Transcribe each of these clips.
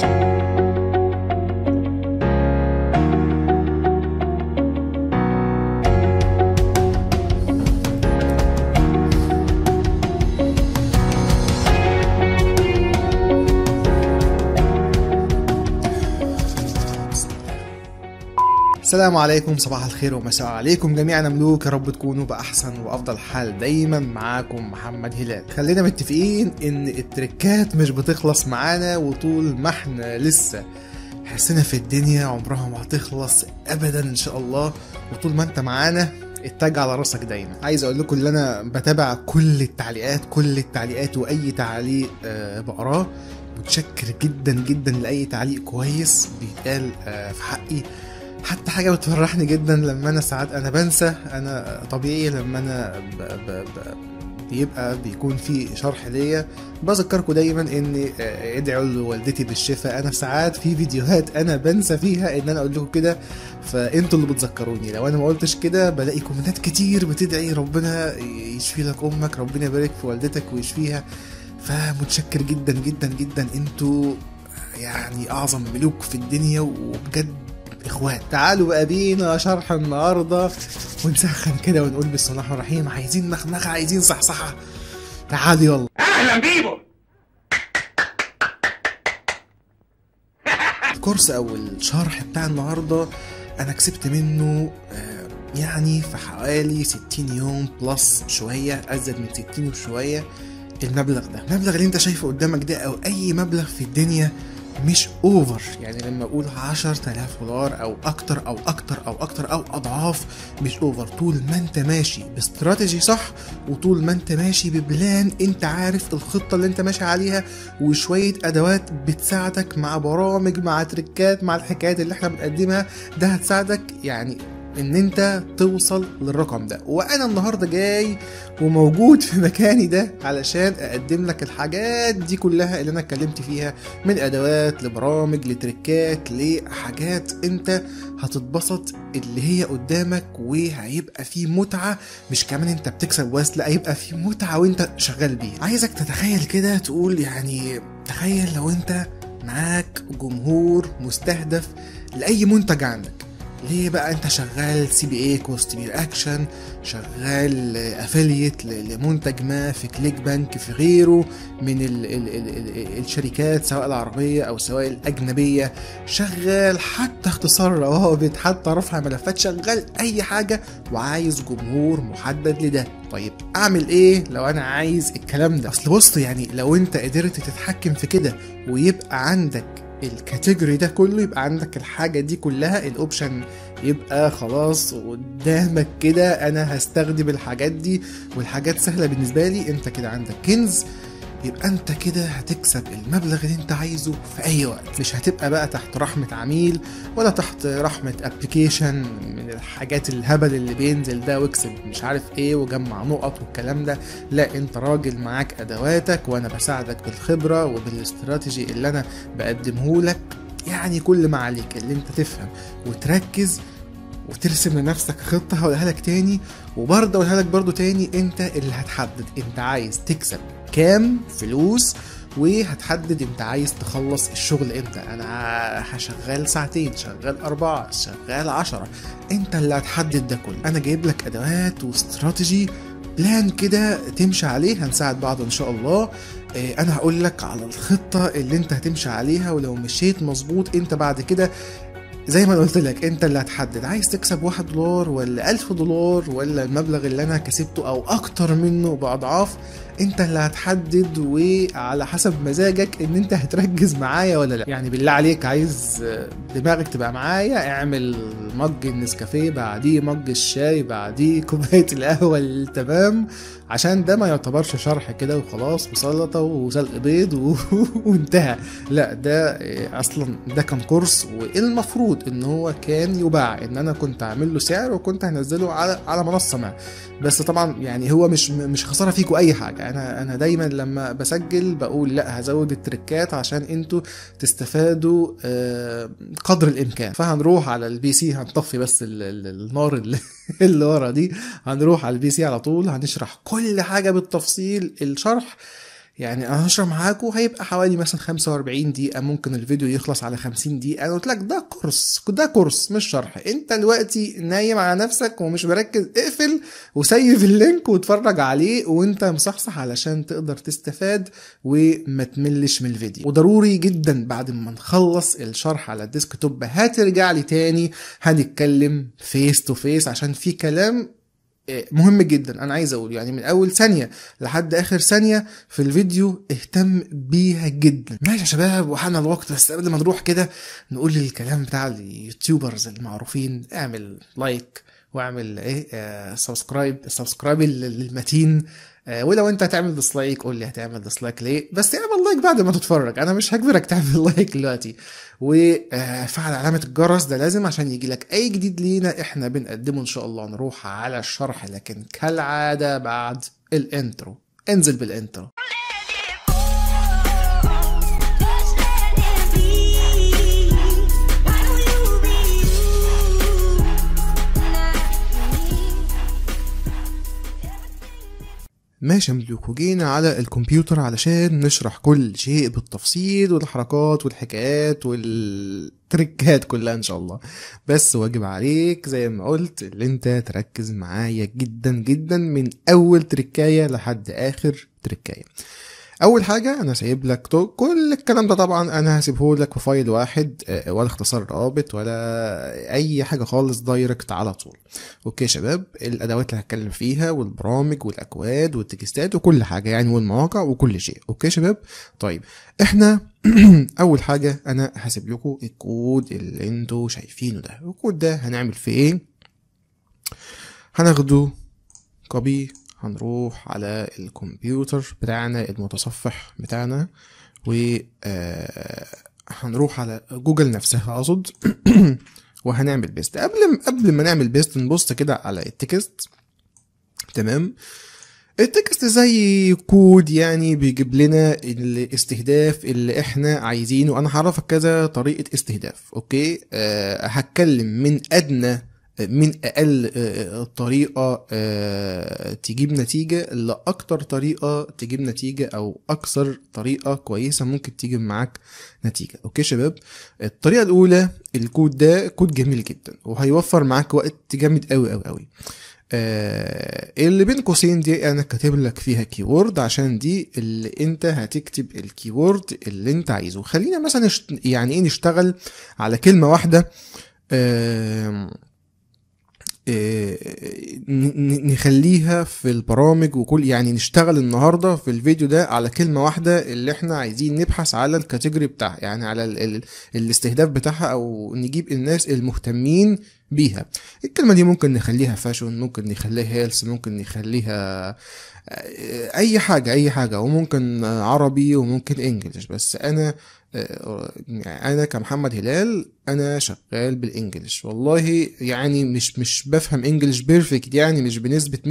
Thank you. السلام عليكم صباح الخير ومساء عليكم جميعا ملوك يا رب تكونوا بأحسن وأفضل حال دايما معاكم محمد هلال خلينا متفقين إن التركات مش بتخلص معانا وطول ما احنا لسه حسنا في الدنيا عمرها ما هتخلص أبدا إن شاء الله وطول ما أنت معانا التاج على راسك دايما عايز اقول لكم ان انا بتابع كل التعليقات كل التعليقات واي تعليق آه، بقراه متشكر جدا جدا لاي تعليق كويس بيتقال آه، في حقي حتى حاجة بتفرحني جدا لما أنا ساعات أنا بنسى أنا طبيعي لما أنا ب ب ب بيبقى بيكون في شرح ليا بذكركم دايما ان آه، ادعوا لوالدتي بالشفاء انا ساعات في فيديوهات انا بنسى فيها ان انا اقول لكم كده فانتوا اللي بتذكروني لو انا ما قلتش كده بلاقي كومنتات كتير بتدعي ربنا يشفي لك امك ربنا يبارك في والدتك ويشفيها فمتشكر جدا جدا جدا انتوا يعني اعظم ملوك في الدنيا وبجد اخوان تعالوا بقى بينا شرح النهارده ونسخن كده ونقول بسم الله الرحمن الرحيم عايزين نخنخه عايزين صحصحه تعالوا يلا اهلا بيكم الكورس او الشرح بتاع النهارده انا كسبت منه آه، يعني في حوالي 60 يوم بلس شويه ازيد من 60 وشويه المبلغ ده المبلغ اللي انت شايفه قدامك ده او اي مبلغ في الدنيا مش اوفر يعني لما اقول 10000 دولار او اكتر او اكتر او اكتر او اضعاف مش اوفر طول ما انت ماشي باستراتيجي صح وطول ما انت ماشي ببلان انت عارف الخطه اللي انت ماشي عليها وشويه ادوات بتساعدك مع برامج مع تريكات مع الحكايات اللي احنا بنقدمها ده هتساعدك يعني ان انت توصل للرقم ده وانا النهارده جاي وموجود في مكاني ده علشان اقدم لك الحاجات دي كلها اللي انا اتكلمت فيها من ادوات لبرامج لتركات لحاجات انت هتتبسط اللي هي قدامك وهيبقى فيه متعه مش كمان انت بتكسب بس لا هيبقى فيه متعه وانت شغال بيه عايزك تتخيل كده تقول يعني تخيل لو انت معاك جمهور مستهدف لاي منتج عندك ليه بقى انت شغال سي بي اي كوستمير اكشن شغال افيليت لمنتج ما في كليك بنك في غيره من الـ الـ الـ الشركات سواء العربية او سواء الاجنبية شغال حتى اختصار روابط حتى رفع ملفات شغال اي حاجة وعايز جمهور محدد لده طيب اعمل ايه لو انا عايز الكلام ده اصل بص يعني لو انت قدرت تتحكم في كده ويبقى عندك الكاتيجوري ده كله يبقى عندك الحاجة دي كلها الاوبشن يبقى خلاص قدامك كده انا هستخدم الحاجات دي والحاجات سهلة بالنسبة لي انت كده عندك كنز يبقى انت كده هتكسب المبلغ اللي انت عايزه في اي وقت مش هتبقى بقى تحت رحمة عميل ولا تحت رحمة ابلكيشن من الحاجات الهبل اللي بينزل ده واكسب مش عارف ايه وجمع نقط والكلام ده لا انت راجل معاك ادواتك وانا بساعدك بالخبرة وبالاستراتيجي اللي انا بقدمهولك يعني كل ما عليك اللي انت تفهم وتركز وترسم لنفسك خطة هقولها لك تاني وبرضه هقولها لك برضه تاني انت اللي هتحدد انت عايز تكسب كام فلوس وهتحدد انت عايز تخلص الشغل امتى انا هشغال ساعتين شغال اربعة شغال عشرة انت اللي هتحدد ده كله انا جايب لك ادوات واستراتيجي بلان كده تمشي عليه هنساعد بعض ان شاء الله اه، انا هقول لك على الخطة اللي انت هتمشي عليها ولو مشيت مظبوط انت بعد كده زي ما قلت لك انت اللي هتحدد عايز تكسب واحد دولار ولا ألف دولار ولا المبلغ اللي انا كسبته او اكتر منه باضعاف انت اللي هتحدد وعلى حسب مزاجك ان انت هتركز معايا ولا لا يعني بالله عليك عايز دماغك تبقى معايا اعمل مج النسكافيه بعديه مج الشاي بعديه كوبايه القهوه التمام عشان ده ما يعتبرش شرح كده وخلاص وسلطه وسلق بيض و... وانتهى لا ده اصلا ده كان كورس والمفروض ان هو كان يباع ان انا كنت عامل له سعر وكنت هنزله على على منصه ما بس طبعا يعني هو مش مش خساره فيكم اي حاجه انا انا دايما لما بسجل بقول لا هزود التركات عشان انتوا تستفادوا آه، قدر الامكان فهنروح على البي سي هنطفي بس النار اللي, اللي ورا دي هنروح على البي سي على طول هنشرح كل حاجه بالتفصيل الشرح يعني انا هشرح معاكم هيبقى حوالي مثلا 45 دقيقة ممكن الفيديو يخلص على 50 دقيقة انا قلت لك ده كورس ده كورس مش شرح انت دلوقتي نايم على نفسك ومش مركز اقفل وسيف اللينك واتفرج عليه وانت مصحصح علشان تقدر تستفاد وما تملش من الفيديو وضروري جدا بعد ما نخلص الشرح على الديسك توب هترجع لي تاني هنتكلم فيس تو فيس عشان في كلام مهم جدا انا عايز اقول يعني من اول ثانيه لحد اخر ثانيه في الفيديو اهتم بيها جدا ماشي يا شباب وحان الوقت بس قبل ما نروح كده نقول الكلام بتاع اليوتيوبرز المعروفين اعمل لايك واعمل ايه سبسكرايب آه، سبسكرايب للمتين آه، ولو انت هتعمل ديسلايك قول لي هتعمل ديسلايك ليه بس اعمل لايك بعد ما تتفرج انا مش هجبرك تعمل لايك دلوقتي وفعل آه، علامه الجرس ده لازم عشان يجي لك اي جديد لينا احنا بنقدمه ان شاء الله نروح على الشرح لكن كالعاده بعد الانترو انزل بالانترو ماشى يملكه جينا على الكمبيوتر علشان نشرح كل شيء بالتفصيل والحركات والحكايات والتركات كلها ان شاء الله بس واجب عليك زي ما قلت اللي انت تركز معايا جدا جدا من اول تركايه لحد اخر تركايه اول حاجه انا سايب لك كل الكلام ده طبعا انا هسيبه لك في فايل واحد آه، ولا اختصار رابط ولا اي حاجه خالص دايركت على طول اوكي شباب الادوات اللي هتكلم فيها والبرامج والاكواد والتكستات وكل حاجه يعني والمواقع وكل شيء اوكي شباب طيب احنا اول حاجه انا هسيب لكم الكود اللي انتوا شايفينه ده الكود ده هنعمل فيه ايه هناخده كوبي هنروح على الكمبيوتر بتاعنا المتصفح بتاعنا و آه، هنروح على جوجل نفسها اقصد وهنعمل بيست قبل قبل ما نعمل بيست نبص كده على التكست تمام التكست زي كود يعني بيجيب لنا الاستهداف اللي احنا عايزينه انا هعرفك كذا طريقه استهداف اوكي أه هتكلم من ادنى من اقل آه، طريقه آه، تجيب نتيجه لاكتر طريقه تجيب نتيجه او اكثر طريقه كويسه ممكن تجيب معاك نتيجه اوكي شباب الطريقه الاولى الكود ده كود جميل جدا وهيوفر معاك وقت جامد قوي قوي قوي آه اللي بين قوسين دي انا كاتب لك فيها كيورد عشان دي اللي انت هتكتب الكيورد اللي انت عايزه خلينا مثلا يعني ايه نشتغل على كلمه واحده آه آه، نخليها في البرامج وكل يعني نشتغل النهارده في الفيديو ده على كلمه واحده اللي احنا عايزين نبحث على الكاتيجوري بتاعها يعني على ال ال الاستهداف بتاعها او نجيب الناس المهتمين بيها الكلمه دي ممكن نخليها فاشون ممكن نخليها هيلث ممكن نخليها آه، اي حاجه اي حاجه وممكن عربي وممكن انجلش بس انا آه، انا كمحمد هلال انا شغال بالانجلش والله يعني مش مش بفهم انجلش بيرفكت يعني مش بنسبة 100%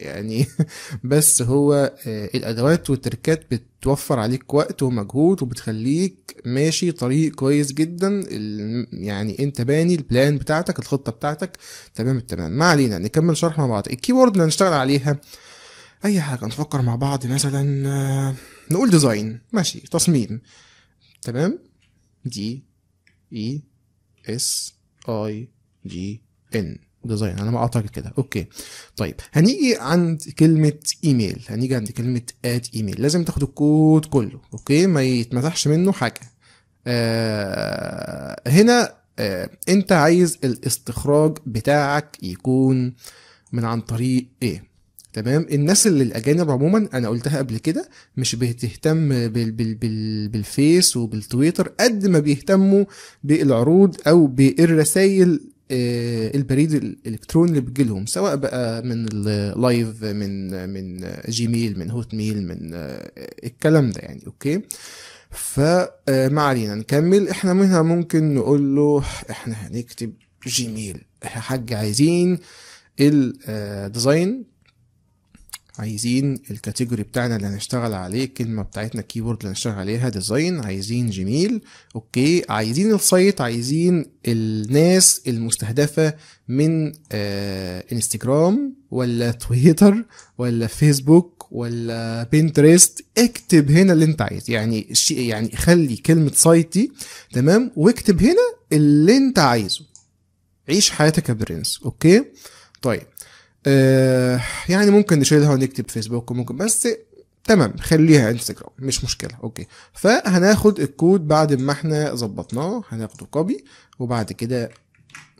يعني بس هو آه، الادوات والتركات بتوفر عليك وقت ومجهود وبتخليك ماشي طريق كويس جدا يعني انت باني البلان بتاعتك الخطة بتاعتك تمام التمام ما علينا نكمل شرح مع بعض الكيبورد اللي هنشتغل عليها اي حاجة نفكر مع بعض مثلا آه، نقول ديزاين ماشي تصميم تمام دي اي اس اي جي ان ديزاين انا ما اعتقد كده اوكي طيب هنيجي عند كلمه ايميل هنيجي عند كلمه اد ايميل لازم تاخد الكود كله اوكي ما يتمسحش منه حاجه آه هنا آه انت عايز الاستخراج بتاعك يكون من عن طريق ايه تمام الناس اللي الاجانب عموما انا قلتها قبل كده مش بتهتم بال بال بال بالفيس وبالتويتر قد ما بيهتموا بالعروض او بالرسائل آه، البريد الالكتروني اللي لهم سواء بقى من اللايف من من جيميل من هوت ميل من آه، الكلام ده يعني اوكي فما آه، علينا نكمل احنا منها ممكن نقول له احنا هنكتب جيميل يا حاج عايزين الديزاين عايزين الكاتيجوري بتاعنا اللي هنشتغل عليه الكلمه بتاعتنا الكيبورد اللي هنشتغل عليها ديزاين عايزين جميل اوكي عايزين السايت عايزين الناس المستهدفه من آه انستجرام ولا تويتر ولا فيسبوك ولا بنترست اكتب هنا اللي انت عايز يعني يعني خلي كلمه سايت دي تمام واكتب هنا اللي انت عايزه عيش حياتك يا برنس اوكي طيب آه يعني ممكن نشيلها ونكتب فيسبوك وممكن بس تمام خليها انستجرام مش مشكله اوكي فهناخد الكود بعد ما احنا ظبطناه هناخده كوبي وبعد كده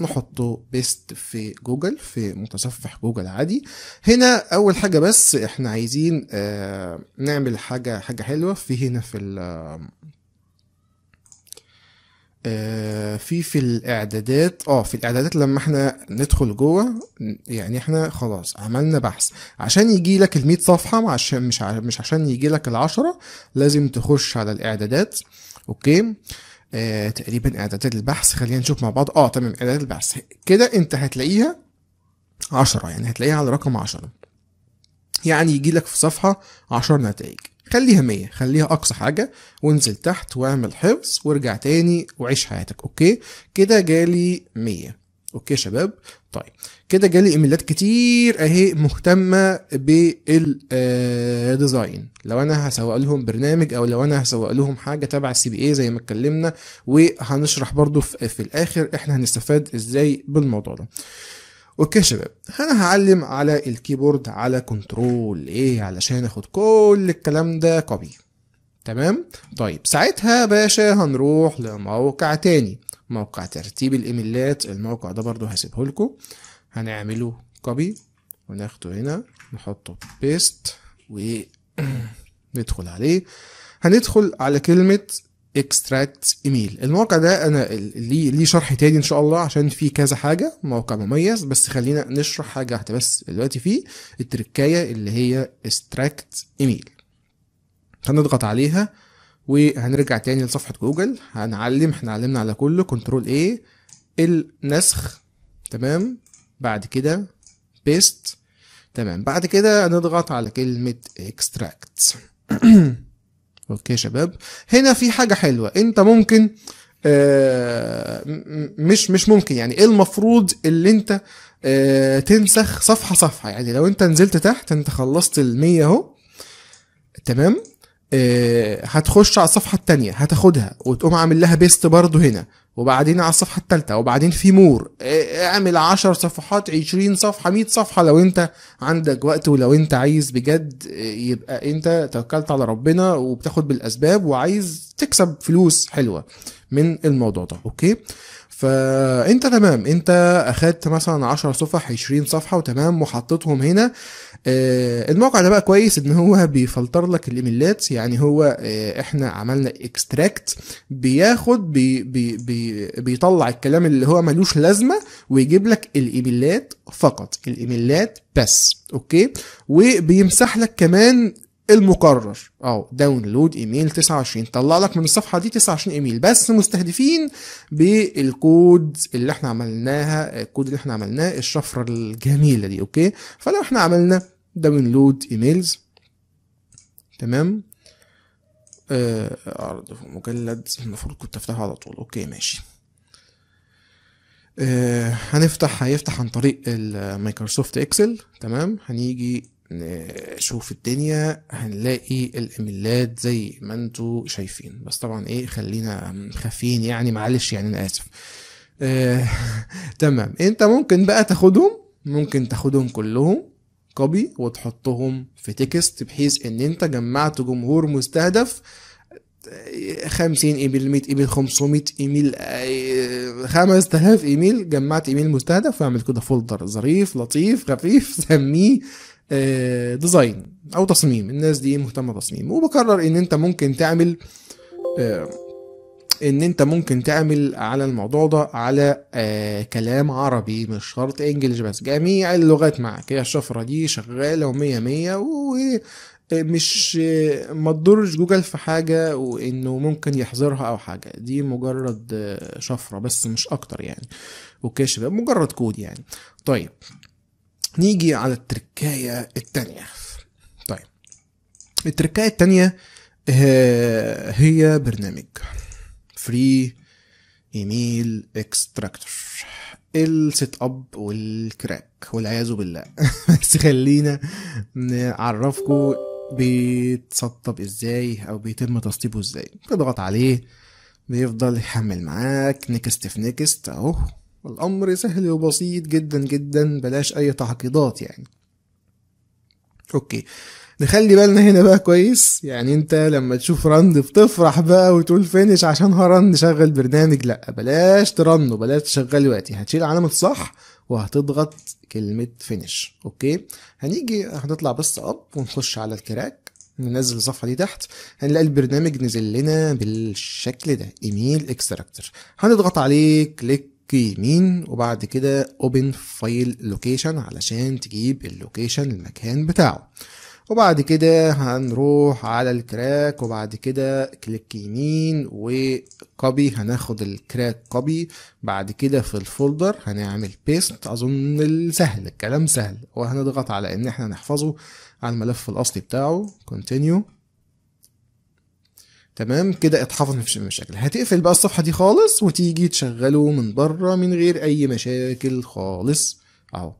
نحطه بيست في جوجل في متصفح جوجل عادي هنا اول حاجه بس احنا عايزين آه نعمل حاجه حاجه حلوه في هنا في آه، في في الاعدادات اه في الاعدادات لما احنا ندخل جوه يعني احنا خلاص عملنا بحث عشان يجي لك ال 100 صفحه عشان مش مش عشان يجي لك ال لازم تخش على الاعدادات اوكي آه تقريبا اعدادات البحث خلينا نشوف مع بعض اه تمام اعدادات البحث كده انت هتلاقيها عشرة يعني هتلاقيها على رقم عشرة يعني يجي لك في صفحه عشر نتائج خليها 100 خليها اقصى حاجه وانزل تحت واعمل حفظ وارجع تاني وعيش حياتك اوكي كده جالي 100 اوكي شباب طيب كده جالي ايميلات كتير اهي مهتمه بالديزاين آه، لو انا هسوق لهم برنامج او لو انا هسوق لهم حاجه تبع السي بي اي زي ما اتكلمنا وهنشرح برضو في, في الاخر احنا هنستفاد ازاي بالموضوع ده اوكي شباب انا هعلم على الكيبورد على كنترول ايه علشان اخد كل الكلام ده كوبي تمام طيب ساعتها باشا هنروح لموقع تاني موقع ترتيب الايميلات الموقع ده برضو هسيبه لكم هنعمله كوبي وناخده هنا نحطه بيست وندخل عليه هندخل على كلمة اكستراكت ايميل الموقع ده انا ليه ليه شرح تاني ان شاء الله عشان فيه كذا حاجه موقع مميز بس خلينا نشرح حاجه واحده بس دلوقتي فيه التركايه اللي هي اكستراكت ايميل هنضغط عليها وهنرجع تاني لصفحه جوجل هنعلم احنا علمنا على كله كنترول اي النسخ تمام بعد كده بيست تمام بعد كده هنضغط على كلمه اكستراكت اوكي يا شباب هنا في حاجه حلوه انت ممكن آه، مش مش ممكن يعني ايه المفروض اللي انت آه، تنسخ صفحه صفحه يعني لو انت نزلت تحت انت خلصت ال100 اهو تمام آه، هتخش على الصفحه التانية هتاخدها وتقوم عامل لها بيست برضو هنا وبعدين على الصفحة التالتة وبعدين في مور اعمل عشر صفحات عشرين صفحة مية صفحة لو انت عندك وقت ولو انت عايز بجد يبقى انت توكلت على ربنا وبتاخد بالاسباب وعايز تكسب فلوس حلوة من الموضوع ده اوكي فانت تمام انت اخدت مثلا 10 صفح 20 صفحه وتمام وحطيتهم هنا آه، الموقع ده بقى كويس ان هو بيفلتر لك الايميلات يعني هو آه، احنا عملنا اكستراكت بياخد بي بي بي بيطلع الكلام اللي هو ملوش لازمه ويجيب لك الايميلات فقط الايميلات بس اوكي وبيمسح لك كمان المقرر اه داونلود ايميل 29 طلع لك من الصفحه دي 29 ايميل بس مستهدفين بالكود اللي احنا عملناها الكود اللي احنا عملناه الشفره الجميله دي اوكي فلو احنا عملنا داونلود ايميلز تمام آه عرض في مجلد المفروض كنت افتحه على طول اوكي ماشي آه هنفتح هيفتح عن طريق المايكروسوفت اكسل تمام هنيجي نشوف الدنيا هنلاقي الايميلات زي ما انتوا شايفين بس طبعا ايه خلينا خافين يعني معلش يعني انا اسف آه تمام انت ممكن بقى تاخدهم ممكن تاخدهم كلهم كوبي وتحطهم في تكست بحيث ان انت جمعت جمهور مستهدف 50 ايميل 100 ايميل 500 ايميل 5000 آه، ايميل جمعت ايميل مستهدف واعمل كده فولدر ظريف لطيف خفيف سميه ديزاين آه، او تصميم الناس دي مهتمه تصميم وبكرر ان انت ممكن تعمل آه، ان انت ممكن تعمل على الموضوع ده على آه كلام عربي مش شرط انجلش بس جميع اللغات معاك هي الشفرة دي شغالة ومية مية ومش آه، ما تضرش جوجل في حاجة وانه ممكن يحظرها او حاجة دي مجرد آه، شفرة بس مش اكتر يعني اوكي شباب مجرد كود يعني طيب نيجي على التركاية التانية طيب التركاية التانية آه، هي برنامج فري ايميل اكستراكتور السيت اب والكراك والعياذ بالله بس خلينا نعرفكم بيتسطب ازاي او بيتم تسطيبه ازاي تضغط عليه بيفضل يحمل معاك نكست في نكست اهو الامر سهل وبسيط جدا جدا بلاش اي تعقيدات يعني اوكي نخلي بالنا هنا بقى كويس يعني انت لما تشوف رند بتفرح بقى وتقول فينش عشان هرن شغل برنامج لا بلاش ترنه بلاش تشغل وقتي هتشيل علامة صح وهتضغط كلمة فينش اوكي هنيجي هنطلع بس اب ونخش على الكراك ننزل الصفحة دي تحت هنلاقي البرنامج نزل لنا بالشكل ده ايميل اكستراكتور هنضغط عليه كليك كي مين وبعد كده اوبن فايل لوكيشن علشان تجيب اللوكيشن المكان بتاعه وبعد كده هنروح على الكراك وبعد كده كليك يمين وكوبي هناخد الكراك كوبي بعد كده في الفولدر هنعمل بيست اظن سهل الكلام سهل وهنضغط على ان احنا نحفظه على الملف الاصلي بتاعه كونتينيو تمام كده اتحفظ مفيش مشاكل هتقفل بقى الصفحه دي خالص وتيجي تشغله من بره من غير اي مشاكل خالص اهو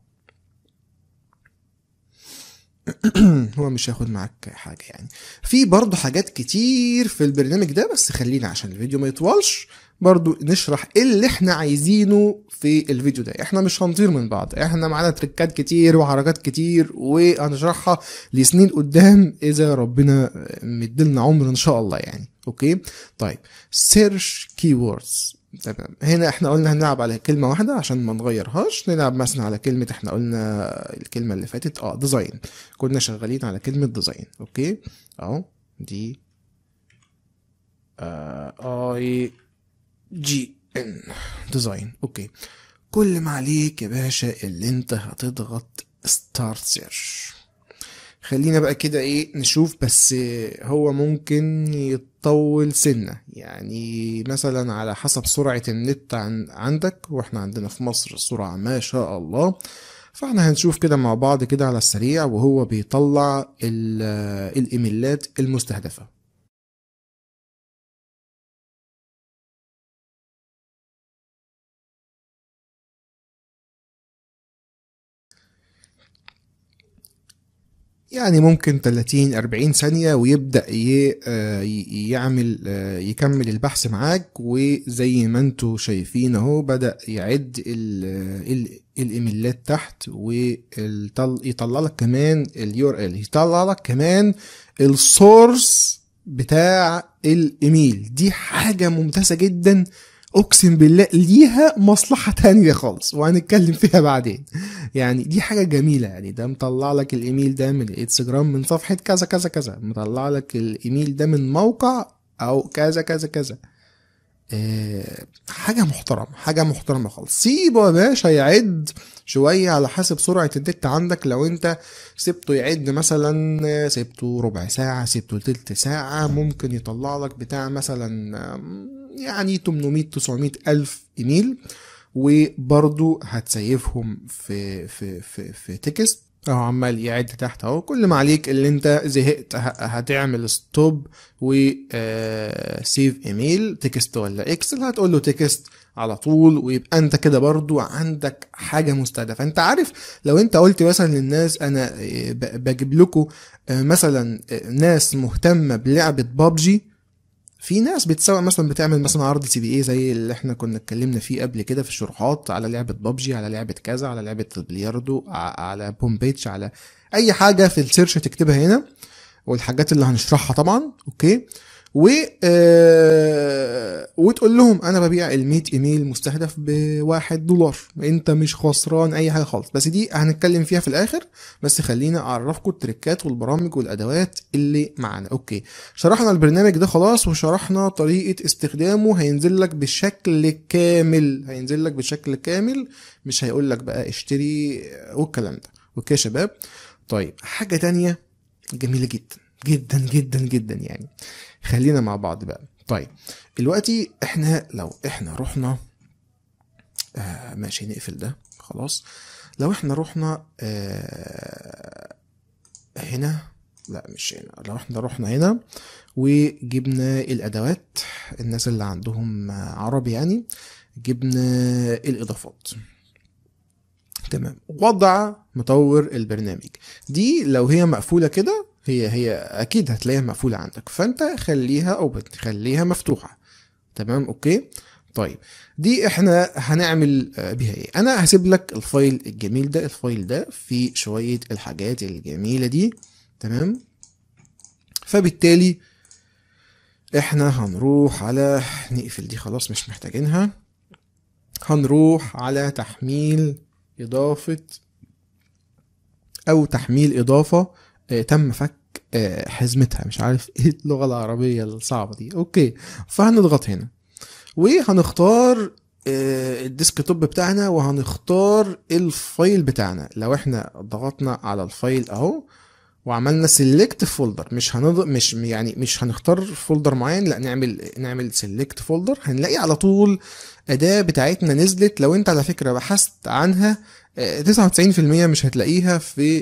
هو مش هياخد معاك حاجه يعني في برضه حاجات كتير في البرنامج ده بس خلينا عشان الفيديو ما يطولش برضو نشرح ايه اللي احنا عايزينه في الفيديو ده احنا مش هنطير من بعض احنا معانا تريكات كتير وحركات كتير وهنشرحها لسنين قدام اذا ربنا مدلنا عمر ان شاء الله يعني اوكي طيب سيرش كيوردز تمام هنا احنا قلنا هنلعب على كلمه واحده عشان ما نغيرهاش نلعب مثلا على كلمه احنا قلنا الكلمه اللي فاتت اه ديزاين كنا شغالين على كلمه ديزاين اوكي اهو دي آه اي جي ان ديزاين اوكي كل ما عليك يا باشا اللي انت هتضغط ستارت سيرش خلينا بقى كده ايه نشوف بس هو ممكن يطول سنة يعني مثلا على حسب سرعة النت عندك واحنا عندنا في مصر سرعة ما شاء الله فاحنا هنشوف كده مع بعض كده على السريع وهو بيطلع الايميلات المستهدفة يعني ممكن 30 40 ثانية ويبدأ آه، يعمل آه، يكمل البحث معاك وزي ما انتم شايفين اهو بدأ يعد الايميلات تحت ويطلع لك كمان اليور ال يطلع لك كمان السورس بتاع الايميل دي حاجة ممتازة جدا اقسم بالله ليها مصلحه تانية خالص وهنتكلم فيها بعدين يعني دي حاجه جميله يعني ده مطلع لك الايميل ده من الانستجرام من صفحه كذا كذا كذا مطلع لك الايميل ده من موقع او كذا كذا كذا آه، حاجه محترمه حاجه محترمه خالص سيبه يا باشا يعد شويه على حسب سرعه النت عندك لو انت سبته يعد مثلا سبته ربع ساعه سبته تلت ساعه ممكن يطلع لك بتاع مثلا يعني 800 900 الف ايميل وبرضو هتسيفهم في في في في تكست اهو عمال يعد تحت اهو كل ما عليك اللي انت زهقت هتعمل ستوب و سيف ايميل تكست ولا اكسل هتقول له تكست على طول ويبقى انت كده برضو عندك حاجه مستهدفه انت عارف لو انت قلت مثلا للناس انا آه، بجيب لكم آه، مثلا آه، ناس مهتمه بلعبه بابجي في ناس بتسوق مثلا بتعمل مثلا عرض سي بي اي زي اللي احنا كنا اتكلمنا فيه قبل كده في الشروحات على لعبه بابجي على لعبه كذا على لعبه بلياردو على بومبيتش على اي حاجه في السيرش تكتبها هنا والحاجات اللي هنشرحها طبعا اوكي و آه، وتقول لهم انا ببيع ال ايميل مستهدف 1 دولار انت مش خسران اي حاجه خالص بس دي هنتكلم فيها في الاخر بس خلينا اعرفكم التريكات والبرامج والادوات اللي معانا اوكي شرحنا البرنامج ده خلاص وشرحنا طريقه استخدامه هينزل لك بشكل كامل هينزل لك بشكل كامل مش هيقول لك بقى اشتري والكلام ده اوكي يا شباب طيب حاجه تانية جميله جدا جدا جدا جدا يعني خلينا مع بعض بقى طيب دلوقتي احنا لو احنا رحنا آه ماشي نقفل ده خلاص لو احنا رحنا آه هنا لا مش هنا لو احنا رحنا هنا وجبنا الادوات الناس اللي عندهم عربي يعني جبنا الاضافات تمام وضع مطور البرنامج دي لو هي مقفوله كده هي هي اكيد هتلاقيها مقفوله عندك فانت خليها اوبن خليها مفتوحه تمام اوكي طيب دي احنا هنعمل آه، بيها ايه انا هسيب لك الفايل الجميل ده الفايل ده فيه شويه الحاجات الجميله دي تمام فبالتالي احنا هنروح على نقفل دي خلاص مش محتاجينها هنروح على تحميل اضافه او تحميل اضافه آه، تم فك آه، حزمتها مش عارف ايه اللغه العربيه الصعبه دي اوكي فهنضغط هنا وهنختار آه، الديسك توب بتاعنا وهنختار الفايل بتاعنا لو احنا ضغطنا على الفايل اهو وعملنا سيلكت فولدر مش هنض مش يعني مش هنختار فولدر معين لا نعمل نعمل سيلكت فولدر هنلاقي على طول اداه بتاعتنا نزلت لو انت على فكره بحثت عنها 99% مش هتلاقيها في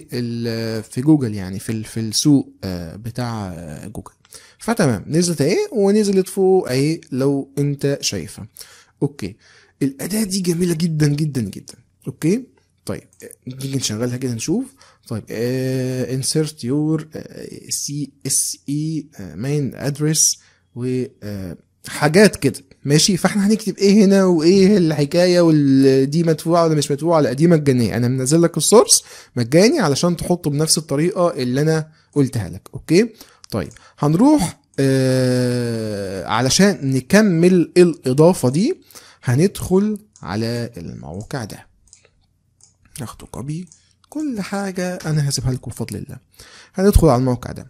في جوجل يعني في في السوق آه، بتاع آه، جوجل فتمام نزلت اهي ونزلت فوق اهي لو انت شايفها اوكي الاداه دي جميله جدا جدا جدا اوكي طيب آه، نيجي نشغلها كده نشوف طيب آه insert your سي اس اي مين ادرس و آه حاجات كده ماشي فاحنا هنكتب ايه هنا وايه الحكايه ودي مدفوعه ولا مش مدفوعه لا دي مجانيه انا منزل لك السورس مجاني علشان تحطه بنفس الطريقه اللي انا قلتها لك اوكي طيب هنروح آه علشان نكمل الاضافه دي هندخل على الموقع ده ناخده كوبي كل حاجه انا هسيبها لكم بفضل الله هندخل على الموقع ده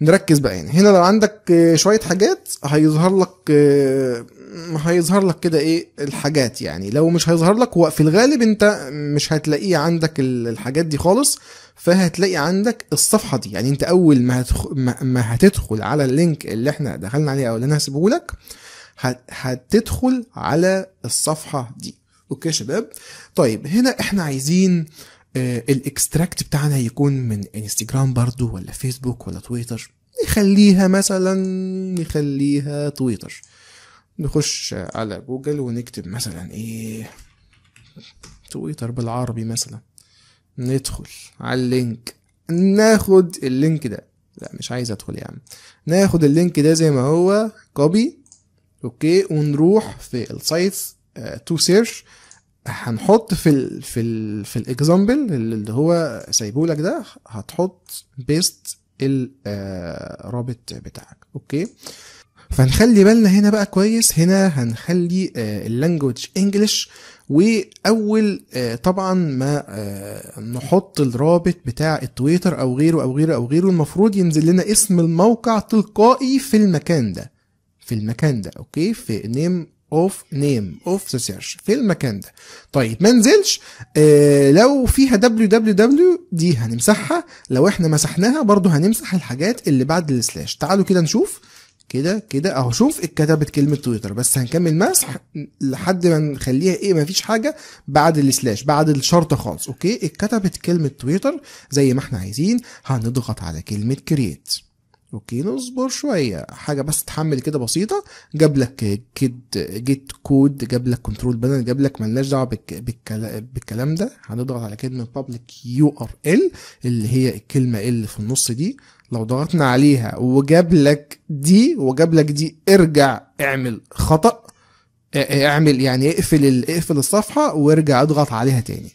نركز بقى يعني هنا لو عندك آه، شويه حاجات هيظهر لك آه، هيظهر لك كده ايه الحاجات يعني لو مش هيظهر لك وفي الغالب انت مش هتلاقيه عندك الحاجات دي خالص فهتلاقي عندك الصفحه دي يعني انت اول ما, ما هتدخل على اللينك اللي احنا دخلنا عليه او اللي انا هسيبه لك هتدخل على الصفحه دي اوكي يا شباب طيب هنا احنا عايزين آه، الاكستراكت بتاعنا يكون من انستجرام برضو ولا فيسبوك ولا تويتر نخليها مثلا نخليها تويتر نخش على جوجل ونكتب مثلا ايه تويتر بالعربي مثلا ندخل على اللينك ناخد اللينك ده لا مش عايز ادخل يعني ناخد اللينك ده زي ما هو كوبي اوكي ونروح في السايت تو آه، سيرش هنحط في ال في ال في الاكزامبل اللي هو سايبه لك ده هتحط بيست الرابط آه، بتاعك اوكي فنخلي بالنا هنا بقى كويس هنا هنخلي اللانجوج آه، انجلش واول آه، طبعا ما نحط الرابط بتاع التويتر او غيره او غيره او غيره المفروض ينزل لنا اسم الموقع تلقائي في المكان ده في المكان ده اوكي في نيم اوف نيم اوف ذا سيرش في المكان ده طيب ما نزلش آه لو فيها دبليو دبليو دبليو دي هنمسحها لو احنا مسحناها برضو هنمسح الحاجات اللي بعد السلاش تعالوا كده نشوف كده كده اهو شوف اتكتبت كلمه تويتر بس هنكمل مسح لحد ما نخليها ايه مفيش حاجه بعد السلاش بعد الشرط خالص اوكي اتكتبت كلمه تويتر زي ما احنا عايزين هنضغط على كلمه كرييت اوكي نصبر شويه حاجه بس تحمل كده بسيطه جاب لك كيد جيت كود جاب لك كنترول بانل جاب لك مالناش دعوه بالكلام ده هنضغط على كلمه public يو ار ال اللي هي الكلمه ال في النص دي لو ضغطنا عليها وجاب لك دي وجاب لك دي ارجع اعمل خطأ اعمل يعني اقفل اقفل الصفحه وارجع اضغط عليها تاني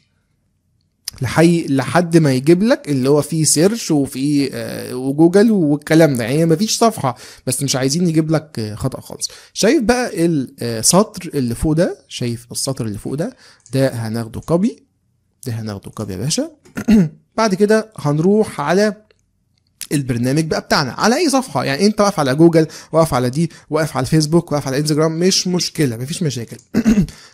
لحي لحد ما يجيب لك اللي هو فيه سيرش وفيه آه وجوجل والكلام ده يعني مفيش صفحه بس مش عايزين يجيب لك خطا خالص شايف بقى السطر آه، اللي فوق ده شايف السطر اللي فوق ده ده هناخده كوبي ده هناخده كوبي يا باشا بعد كده هنروح على البرنامج بقى بتاعنا على اي صفحه يعني انت واقف على جوجل واقف على دي واقف على الفيسبوك واقف على انستجرام مش مشكله مفيش مشاكل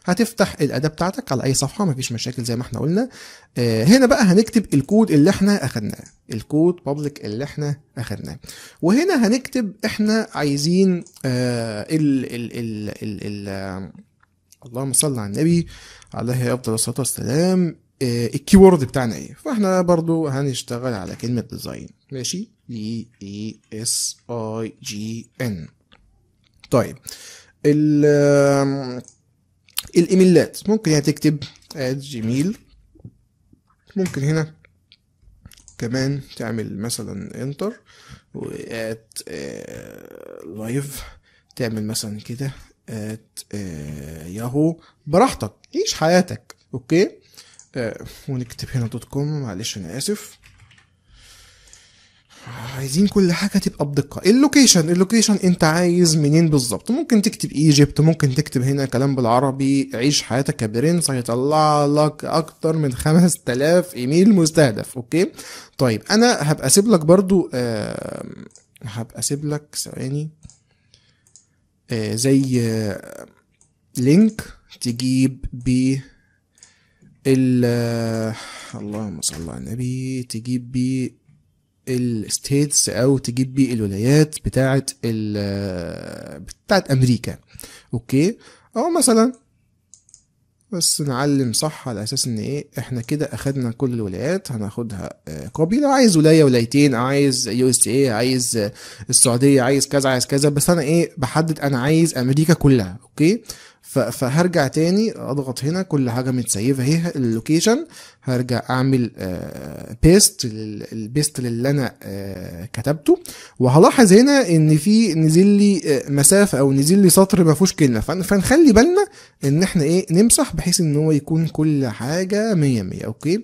هتفتح الاداه بتاعتك على اي صفحه مفيش مشاكل زي ما احنا قلنا آه، هنا بقى هنكتب الكود اللي احنا اخدناه الكود بابليك اللي احنا اخدناه وهنا هنكتب احنا عايزين آه، ال ال ال ال, ال اللهم صل على النبي عليه افضل الصلاه والسلام آه، الكيورد بتاعنا ايه فاحنا برضو هنشتغل على كلمه ديزاين ماشي دي اي اس اي جي ان طيب ال الايميلات ممكن هنا تكتب اد جيميل ممكن هنا كمان تعمل مثلا انتر وات لايف تعمل مثلا كده ات ياهو براحتك عيش حياتك اوكي آه، ونكتب هنا دوت كوم معلش انا اسف عايزين كل حاجه تبقى بدقه اللوكيشن اللوكيشن انت عايز منين بالظبط ممكن تكتب ايجيبت ممكن تكتب هنا كلام بالعربي عيش حياتك كبرنس هيطلع لك اكتر من 5000 ايميل مستهدف اوكي طيب انا هبقى اسيب لك برضو آه هبقى اسيب لك ثواني آه زي آه لينك تجيب ب ال آه، اللهم صل على النبي تجيب بيه الستيتس او تجيب بيه الولايات بتاعه بتاعه امريكا اوكي او مثلا بس نعلم صح على اساس ان ايه احنا كده اخدنا كل الولايات هناخدها آه، كوبي لو عايز ولايه ولايتين عايز يو اس اي عايز آه، السعوديه عايز كذا عايز كذا بس انا ايه بحدد انا عايز امريكا كلها اوكي فهرجع تاني اضغط هنا كل حاجه متسيفه اهي اللوكيشن هرجع اعمل بيست آه، البيست للي انا آه، كتبته وهلاحظ هنا ان في نزل لي آه، مسافه او نزل لي سطر ما فيهوش كلمه فنخلي بالنا ان احنا ايه نمسح بحيث ان هو يكون كل حاجه 100 100 اوكي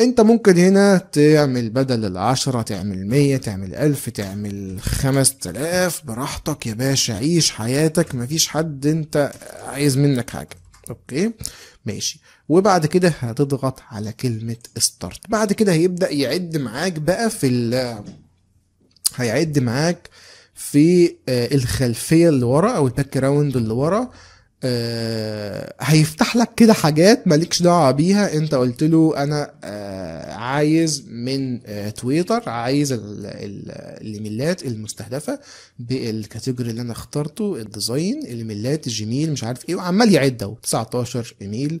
انت ممكن هنا تعمل بدل العشرة تعمل مية تعمل الف تعمل خمس تلاف براحتك يا باشا عيش حياتك مفيش حد انت عايز منك حاجة اوكي ماشي وبعد كده هتضغط على كلمة ستارت بعد كده هيبدأ يعد معاك بقى في ال هيعد معاك في آه، الخلفية اللي ورا او الباك جراوند اللي ورا آه هيفتح لك كده حاجات مالكش دعوه بيها انت قلت له انا آه عايز من آه تويتر عايز الايميلات المستهدفه بالكاتيجوري اللي انا اخترته الديزاين الايميلات الجيميل مش عارف ايه وعمال يعد اهو 19 ايميل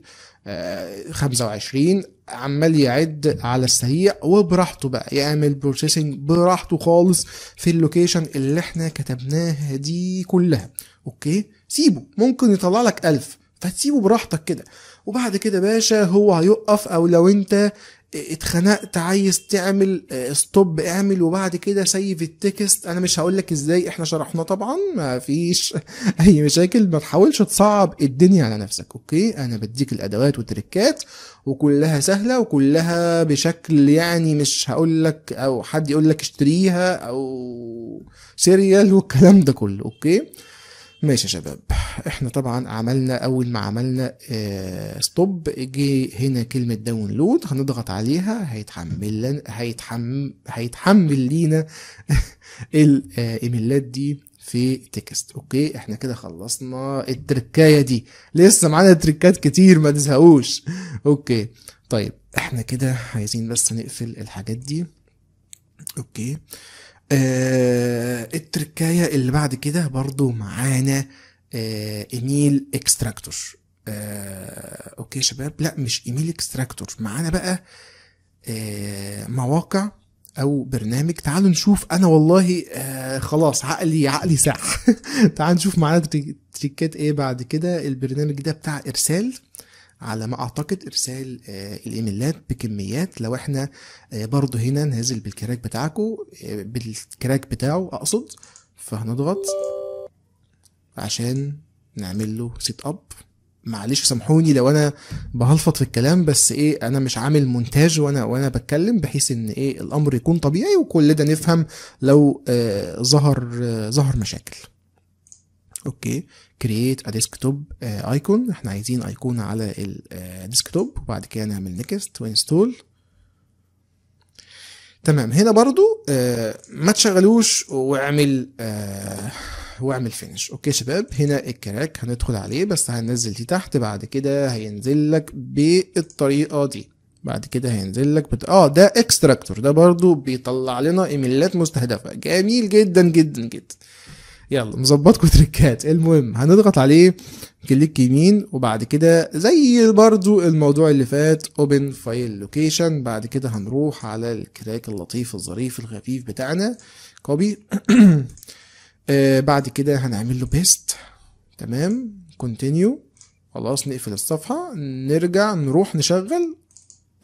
25 آه، عمال يعد على السريع وبراحته بقى يعمل بروسيسنج براحته خالص في اللوكيشن اللي احنا كتبناها دي كلها اوكي سيبه ممكن يطلع لك ألف فتسيبه براحتك كده وبعد كده باشا هو هيقف او لو انت آه، اتخنقت عايز تعمل ستوب آه، اعمل وبعد كده سيف التكست انا مش هقول لك ازاي احنا شرحناه طبعا ما فيش اي مشاكل ما تحاولش تصعب الدنيا على نفسك اوكي انا بديك الادوات والتريكات وكلها سهله وكلها بشكل يعني مش هقول لك او حد يقول لك اشتريها او سيريال والكلام ده كله اوكي ماشي يا شباب احنا طبعا عملنا اول ما عملنا ستوب آه، جه هنا كلمه داونلود هنضغط عليها هيتحمل لنا هيتحمل هيتحمل لينا الايميلات آه، دي في تكست اوكي احنا كده خلصنا التركايه دي لسه معانا تركات كتير ما تزهقوش اوكي طيب احنا كده عايزين بس نقفل الحاجات دي اوكي آه آه التركايه اللي بعد كده برضو معانا آه ايميل اكستراكتور آه اوكي يا شباب لا مش ايميل اكستراكتور معانا بقى آه مواقع او برنامج تعالوا نشوف انا والله آه خلاص عقلي عقلي ساح تعالوا نشوف معانا تريكات ايه بعد كده البرنامج ده بتاع ارسال على ما اعتقد ارسال آه، الايميلات بكميات لو احنا آه، برضو هنا نازل بالكراك بتاعكو آه، بالكراك بتاعه اقصد فهنضغط عشان نعمل له سيت اب معلش سامحوني لو انا بهلفط في الكلام بس ايه انا مش عامل مونتاج وانا وانا بتكلم بحيث ان ايه الامر يكون طبيعي وكل ده نفهم لو آه ظهر آه ظهر مشاكل اوكي كرييت ا ديسكتوب ايكون احنا عايزين ايكون على الديسكتوب uh, وبعد كده نعمل نيكست وانستول تمام هنا برضو uh, ما تشغلوش واعمل uh, واعمل فينش اوكي شباب هنا الكراك هندخل عليه بس هننزل دي تحت بعد كده هينزل لك بالطريقه دي بعد كده هينزل لك بت... اه ده اكستراكتور ده برضو بيطلع لنا ايميلات مستهدفه جميل جدا جدا جدا يلا مظبطكم تريكات المهم هنضغط عليه كليك يمين وبعد كده زي برضو الموضوع اللي فات اوبن فايل لوكيشن بعد كده هنروح على الكراك اللطيف الظريف الخفيف بتاعنا كوبي آه بعد كده هنعمل له بيست تمام كونتينيو خلاص نقفل الصفحه نرجع نروح نشغل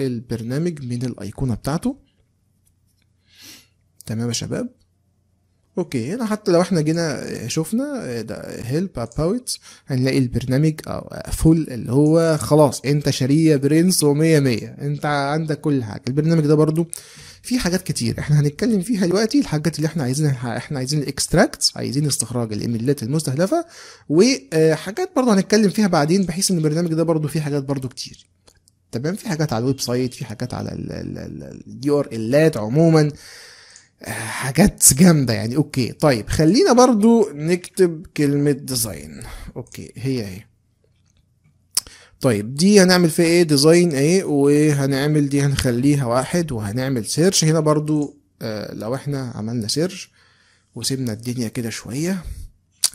البرنامج من الايقونه بتاعته تمام يا شباب اوكي هنا حتى لو احنا جينا شفنا هيلب اباوت هنلاقي البرنامج او فول اللي هو خلاص انت شاريه برنس و100 100 انت عندك كل حاجه البرنامج ده برضو في حاجات كتير احنا هنتكلم فيها دلوقتي الحاجات اللي احنا عايزينها احنا عايزين الاكستراكت عايزين استخراج الايميلات المستهدفه وحاجات برضو هنتكلم فيها بعدين بحيث ان البرنامج ده برضو فيه حاجات برضو كتير تمام في حاجات على الويب سايت في حاجات على الدي ار الات عموما حاجات جامدة يعني اوكي طيب خلينا برضو نكتب كلمة ديزاين اوكي هي اهي طيب دي هنعمل فيها ايه ديزاين ايه وهنعمل دي هنخليها واحد وهنعمل سيرش هنا برضو آه لو احنا عملنا سيرش وسيبنا الدنيا كده شوية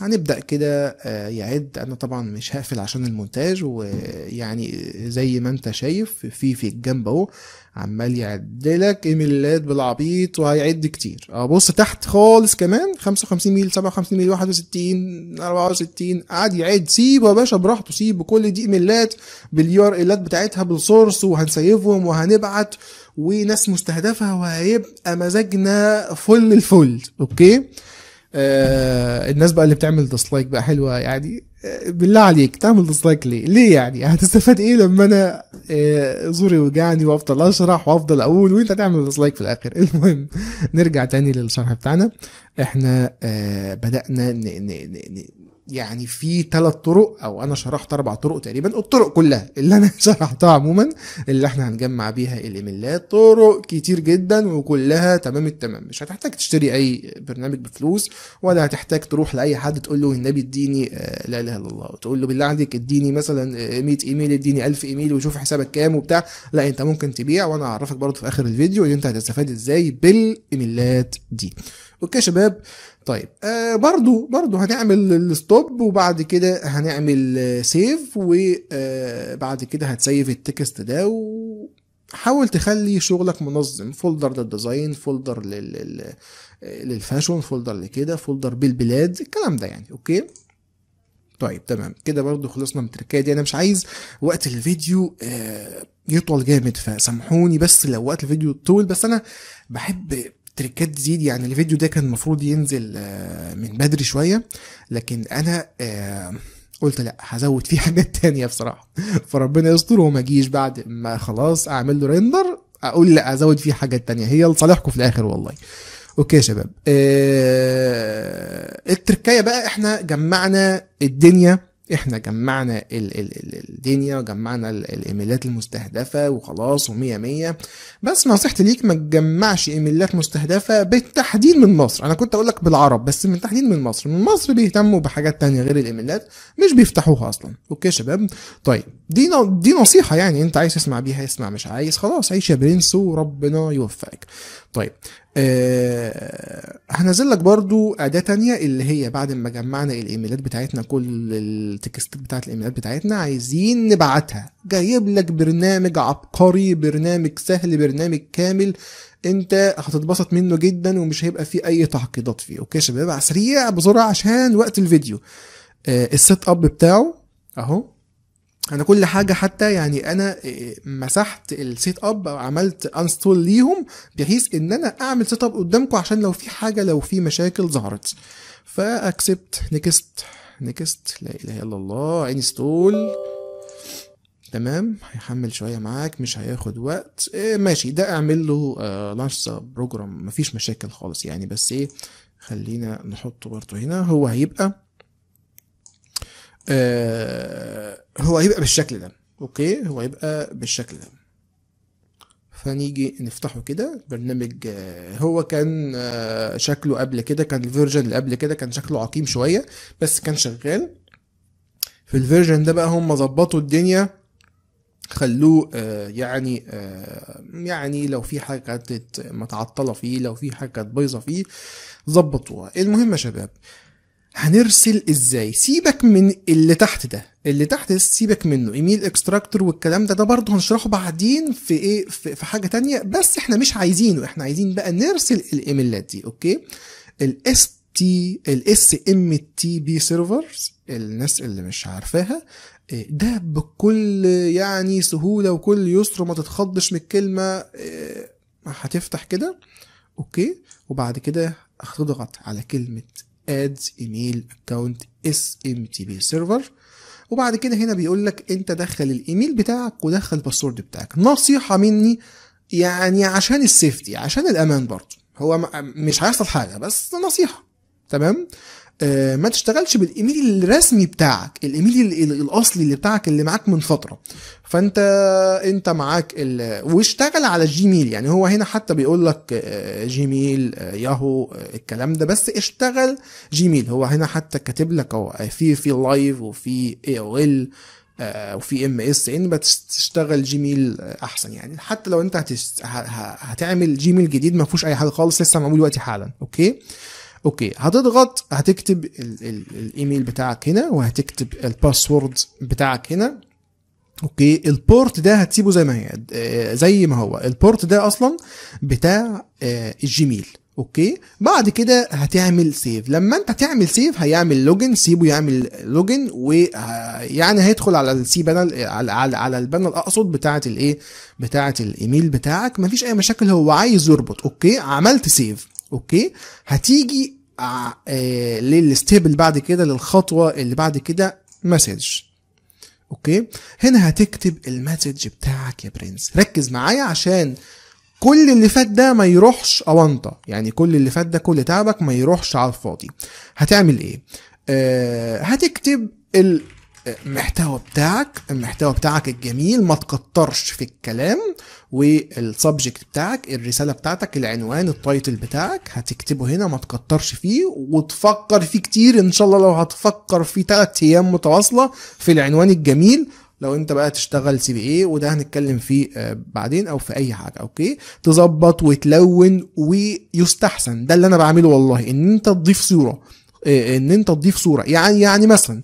هنبدأ كده آه يعد أنا طبعا مش هقفل عشان المونتاج ويعني زي ما أنت شايف في في الجنب أهو عمال يعدلك ايميلات بالعبيط وهيعد كتير ابص آه، تحت خالص كمان 55 ميل 57 ميل 61 64 قعد يعد سيبه يا باشا براحته سيبه كل دي ايميلات باليو ار ايلات بتاعتها بالسورس وهنسيفهم وهنبعت وناس مستهدفه وهيبقى مزاجنا فل الفل اوكي آه الناس بقى اللي بتعمل ديسلايك بقى حلوه يعني آه، بالله عليك تعمل ديسلايك ليه؟ ليه يعني؟ هتستفاد ايه لما انا آه، زوري وجعني وافضل اشرح وافضل اقول وانت تعمل ديسلايك في الاخر، المهم نرجع تاني للشرح بتاعنا، احنا آه، بدأنا يعني في ثلاث طرق او انا شرحت اربع طرق تقريبا الطرق كلها اللي انا شرحتها عموما اللي احنا هنجمع بيها الايميلات طرق كتير جدا وكلها تمام التمام مش هتحتاج تشتري اي برنامج بفلوس ولا هتحتاج تروح لاي حد تقول له النبي اديني آه، لا اله الا الله تقول له بالله عليك اديني مثلا 100 آه، ايميل اديني 1000 ايميل وشوف حسابك كام وبتاع لا انت ممكن تبيع وانا هعرفك برضه في اخر الفيديو ان انت هتستفاد ازاي بالايميلات دي اوكي شباب طيب آه برضو برضو هنعمل الستوب وبعد كده هنعمل سيف وبعد آه، كده هتسيف التكست ده وحاول تخلي شغلك منظم فولدر للديزاين فولدر لل... آه، للفاشون فولدر لكده فولدر بالبلاد الكلام ده يعني اوكي طيب تمام كده برضو خلصنا من التركية دي انا مش عايز وقت الفيديو آه يطول جامد فسامحوني بس لو وقت الفيديو طول بس انا بحب تريكات تزيد يعني الفيديو ده كان المفروض ينزل آه، من بدري شويه لكن انا آه، قلت لا هزود فيه حاجات تانية بصراحة فربنا يستر وما اجيش بعد ما خلاص اعمل له ريندر اقول لا ازود فيه حاجات تانية هي لصالحكم في الاخر والله اوكي يا شباب آه، التركايه التركية بقى احنا جمعنا الدنيا احنا جمعنا ال ال ال الدنيا جمعنا الايميلات المستهدفه وخلاص ومية مية بس نصيحتي ليك ما تجمعش ايميلات مستهدفه بالتحديد من مصر انا كنت اقول لك بالعرب بس من تحديد من مصر من مصر بيهتموا بحاجات تانية غير الايميلات مش بيفتحوها اصلا اوكي يا شباب طيب دي دي نصيحه يعني انت عايز تسمع بيها اسمع مش عايز خلاص عيش يا برنس وربنا يوفقك طيب أه هنزل لك برضو أداة تانية اللي هي بعد ما جمعنا الإيميلات بتاعتنا كل التكستات بتاعت الإيميلات بتاعتنا عايزين نبعتها جايب لك برنامج عبقري برنامج سهل برنامج كامل انت هتتبسط منه جدا ومش هيبقى فيه اي تعقيدات فيه اوكي شباب سريع بسرعه عشان وقت الفيديو آه السيت اب بتاعه اهو انا كل حاجه حتى يعني انا آه، مسحت السيت اب او عملت انستول ليهم بحيث ان انا اعمل سيت اب قدامكم عشان لو في حاجه لو في مشاكل ظهرت فاكسبت نكست نكست لا اله الا الله انستول تمام هيحمل شويه معاك مش هياخد وقت إيه ماشي ده اعمل له آه لانش بروجرام مفيش مشاكل خالص يعني بس ايه خلينا نحطه برضه هنا هو هيبقى آه هو هيبقى بالشكل ده اوكي هو هيبقى بالشكل ده فنيجي نفتحه كده برنامج آه هو كان آه شكله قبل كده كان الفيرجن اللي قبل كده كان شكله عقيم شويه بس كان شغال في الفيرجن ده بقى هم ظبطوا الدنيا خلوه آه، يعني آه، يعني لو في حاجه كانت متعطله فيه لو في حاجه كانت بايظه فيه ظبطوها المهم يا شباب هنرسل ازاي سيبك من اللي تحت ده اللي تحت سيبك منه ايميل اكستراكتور والكلام ده ده برضه هنشرحه بعدين في ايه في, في حاجه تانية بس احنا مش عايزينه احنا عايزين بقى نرسل الايميلات دي اوكي الاس تي الاس ام تي بي سيرفرز الناس اللي مش عارفاها آه، ده بكل يعني سهوله وكل يسر وما تتخضش من الكلمه آه، هتفتح كده اوكي وبعد كده هتضغط على كلمه ادز ايميل اكونت اس ام تي بي سيرفر وبعد كده هنا بيقول لك انت دخل الايميل بتاعك ودخل الباسورد بتاعك نصيحه مني يعني عشان السيفتي عشان الامان برضه هو مش هيحصل حاجه بس نصيحه تمام آه، ما تشتغلش بالايميل الرسمي بتاعك الايميل الاصلي اللي بتاعك اللي معاك من فتره فانت انت معاك ال... واشتغل على الجيميل يعني هو هنا حتى بيقول لك آه، جيميل آه، ياهو الكلام ده بس اشتغل جيميل هو هنا حتى كاتب لك اهو في في لايف وفي اي او ال وفي ام اس ان بتشتغل جيميل احسن يعني حتى لو انت هتعمل جيميل جديد ما فيهوش اي حاجه خالص لسه معمول دلوقتي حالا اوكي اوكي هتضغط هتكتب الايميل بتاعك هنا وهتكتب الباسورد بتاعك هنا اوكي البورت ده هتسيبه زي ما هي آه، زي ما هو البورت ده اصلا بتاع آه، الجيميل اوكي بعد كده هتعمل سيف لما انت تعمل سيف هيعمل لوجن سيبه يعمل لوجن ويعني آه، هيدخل على السي بانل على على, على البانل اقصد بتاعه الايه بتاعه الايميل بتاعك مفيش اي مشاكل هو عايز يربط اوكي عملت سيف اوكي هتيجي آه، آه، للستيبل بعد كده للخطوه اللي بعد كده مسج اوكي هنا هتكتب المسج بتاعك يا برنس ركز معايا عشان كل اللي فات ده ما يروحش اونطه يعني كل اللي فات ده كل تعبك ما يروحش على الفاضي هتعمل ايه آه هتكتب المحتوى بتاعك المحتوى بتاعك الجميل ما تكترش في الكلام والسبجكت بتاعك الرساله بتاعتك العنوان التايتل بتاعك هتكتبه هنا ما تكترش فيه وتفكر فيه كتير ان شاء الله لو هتفكر فيه 3 ايام متواصله في العنوان الجميل لو انت بقى تشتغل سي بي اي وده هنتكلم فيه آه، بعدين او في اي حاجه اوكي تظبط وتلون ويستحسن ده اللي انا بعمله والله ان انت تضيف صوره آه، ان انت تضيف صوره يعني يعني مثلا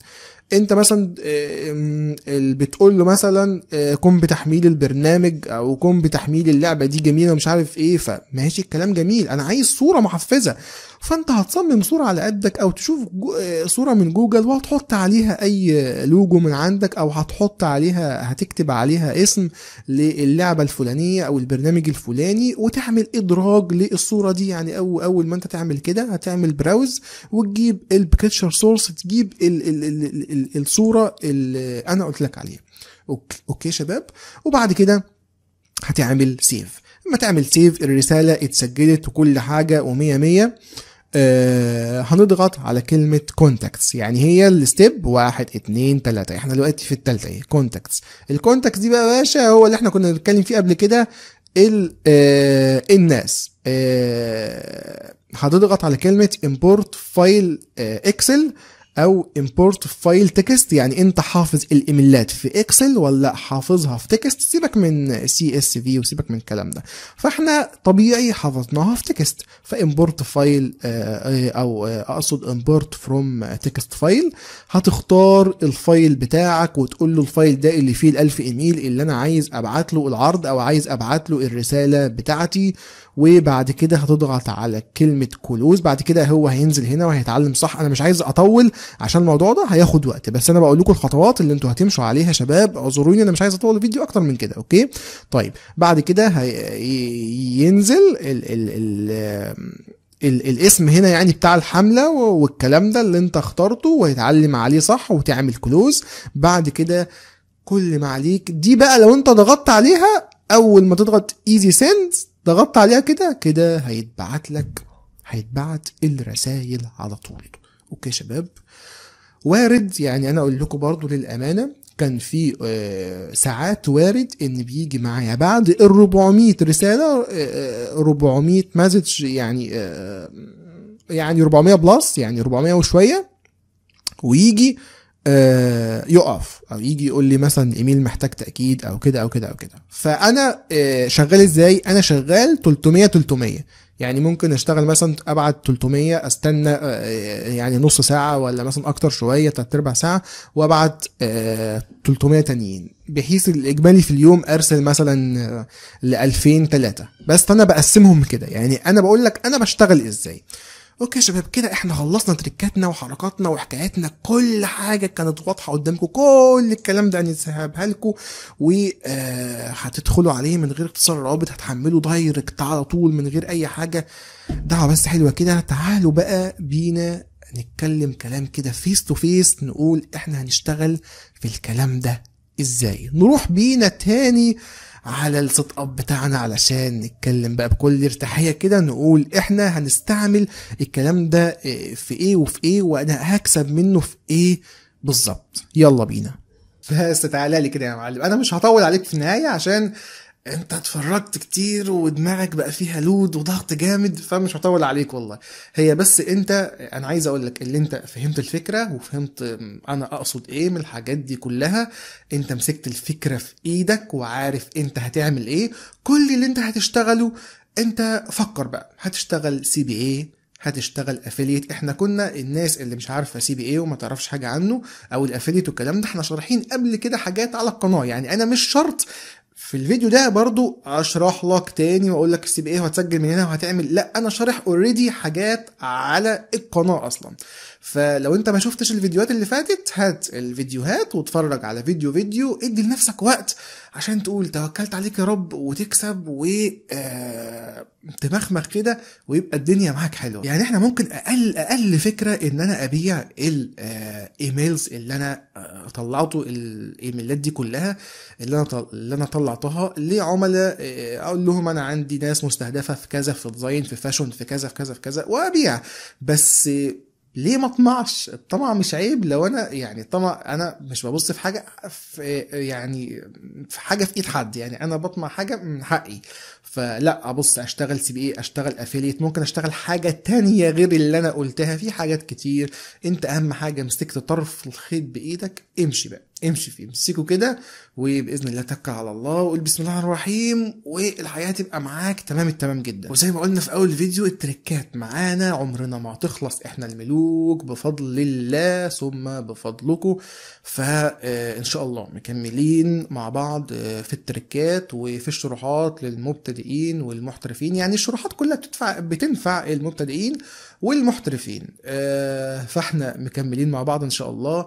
انت مثلا آه، بتقول له مثلا آه، قم بتحميل البرنامج او قم بتحميل اللعبه دي جميله مش عارف ايه فماشي الكلام جميل انا عايز صوره محفزه فانت هتصمم صوره على قدك او تشوف آه، صوره من جوجل وهتحط عليها اي لوجو من عندك او هتحط عليها هتكتب عليها اسم للعبه الفلانيه او البرنامج الفلاني وتعمل ادراج للصوره دي يعني او اول ما انت تعمل كده هتعمل براوز وتجيب البكتشر سورس تجيب الـ الـ الـ الـ الـ الصوره اللي انا قلت لك عليها اوكي شباب وبعد كده هتعمل سيف لما تعمل سيف الرسالة اتسجلت وكل حاجة و100 آه هنضغط على كلمة كونتاكتس يعني هي الستيب واحد اتنين تلاتة احنا دلوقتي في التالتة اهي كونتاكتس الكونتاكتس دي بقى يا باشا هو اللي احنا كنا بنتكلم فيه قبل كده آه الناس آه هتضغط على كلمة امبورت فايل اكسل او امبورت فايل تكست يعني انت حافظ الايميلات في اكسل ولا حافظها في تكست سيبك من سي اس في وسيبك من الكلام ده فاحنا طبيعي حفظناها في تكست فامبورت فايل او آه، اقصد امبورت فروم تكست فايل هتختار الفايل بتاعك وتقول له الفايل ده اللي فيه ال1000 ايميل اللي انا عايز ابعت له العرض او عايز ابعت له الرساله بتاعتي وبعد كده هتضغط على كلمه كلوز بعد كده هو هينزل هنا وهيتعلم صح انا مش عايز اطول عشان الموضوع ده هياخد وقت بس انا بقول لكم الخطوات اللي انتوا هتمشوا عليها شباب اعذروني انا مش عايز اطول الفيديو اكتر من كده اوكي طيب بعد كده ينزل ال ال ال الاسم هنا يعني بتاع الحمله والكلام ده اللي انت اخترته وهيتعلم عليه صح وتعمل كلوز بعد كده كل ما عليك دي بقى لو انت ضغطت عليها اول ما تضغط ايزي سنس ضغطت عليها كده كده هيتبعت لك هيتبعت الرسائل على طول اوكي شباب وارد يعني انا اقول لكم برضو للامانه كان في آه، ساعات وارد ان بيجي معايا بعد ال 400 رساله 400 آه، آه، مسج يعني يعني 400 بلس يعني 400 وشويه ويجي آه، يقف او يجي يقول لي مثلا ايميل محتاج تاكيد او كده او كده او كده فانا آه، شغال ازاي انا شغال 300 300 يعني ممكن اشتغل مثلا ابعت 300 استنى آه، يعني نص ساعه ولا مثلا اكتر شويه تلات ارباع ساعه وابعت 300 تانيين بحيث الاجمالي في اليوم ارسل مثلا ل 2000 3 بس انا بقسمهم كده يعني انا بقول لك انا بشتغل ازاي اوكي يا شباب كده احنا خلصنا تريكاتنا وحركاتنا وحكاياتنا كل حاجه كانت واضحه قدامكم كل الكلام ده هنسهبها لكم وهتدخلوا آه، عليه من غير اختصار الروابط هتحملوا دايركت على طول من غير اي حاجه دعوه بس حلوه كده تعالوا بقى بينا نتكلم كلام كده فيس تو فيس نقول احنا هنشتغل في الكلام ده ازاي نروح بينا تاني على السيت اب بتاعنا علشان نتكلم بقى بكل ارتاحيه كده نقول احنا هنستعمل الكلام ده آه، في ايه وفي ايه وانا هكسب منه في ايه بالظبط يلا بينا بس تعالى لي كده يا معلم انا مش هطول عليك في النهايه عشان انت اتفرجت كتير ودماغك بقى فيها لود وضغط جامد فمش هطول عليك والله هي بس انت انا عايز اقول لك اللي انت فهمت الفكره وفهمت انا اقصد ايه من الحاجات دي كلها انت مسكت الفكره في ايدك وعارف انت هتعمل ايه كل اللي انت هتشتغله انت فكر بقى هتشتغل سي بي ايه هتشتغل افيليت احنا كنا الناس اللي مش عارفه سي بي اي وما تعرفش حاجه عنه او الافيليت والكلام ده احنا شارحين قبل كده حاجات على القناه يعني انا مش شرط في الفيديو ده برضو اشرح لك تاني واقول لك السي بي ايه وهتسجل من هنا وهتعمل لا انا شارح اوريدي حاجات على القناه اصلا فلو انت ما شفتش الفيديوهات اللي فاتت هات الفيديوهات واتفرج على فيديو فيديو ادي لنفسك وقت عشان تقول توكلت عليك يا رب وتكسب و آه... تمخمخ كده ويبقى الدنيا معاك حلوه يعني احنا ممكن اقل اقل فكره ان انا ابيع الايميلز آه، اللي انا آه، طلعته الايميلات دي كلها اللي انا اللي انا طلعتها لعملاء آه، اقول لهم انا عندي ناس مستهدفه في كذا في ديزاين في فاشون في كذا في كذا في كذا وابيع بس ليه ما اطمعش الطمع مش عيب لو انا يعني طمع انا مش ببص في حاجه في يعني في حاجه في ايد حد يعني انا بطمع حاجه من حقي فلا ابص اشتغل سي بي اي اشتغل افيليت ممكن اشتغل حاجه تانية غير اللي انا قلتها في حاجات كتير انت اهم حاجه مسكت طرف الخيط بايدك امشي بقى امشي فيه امسكه كده وباذن الله توكل على الله وقول بسم الله الرحمن الرحيم والحياه تبقى معاك تمام التمام جدا وزي ما قلنا في اول فيديو التركات معانا عمرنا ما تخلص احنا الملوك بفضل الله ثم بفضلكم فان آه، شاء الله مكملين مع بعض آه، في التركات وفي الشروحات للمبتدئين والمحترفين يعني الشروحات كلها بتدفع بتنفع المبتدئين والمحترفين آه، فاحنا مكملين مع بعض ان شاء الله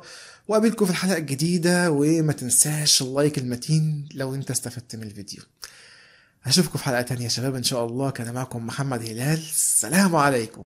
وقابلكم في الحلقة الجديدة وما تنساش اللايك المتين لو انت استفدت من الفيديو اشوفكم في حلقة تانية يا شباب ان شاء الله كان معكم محمد هلال السلام عليكم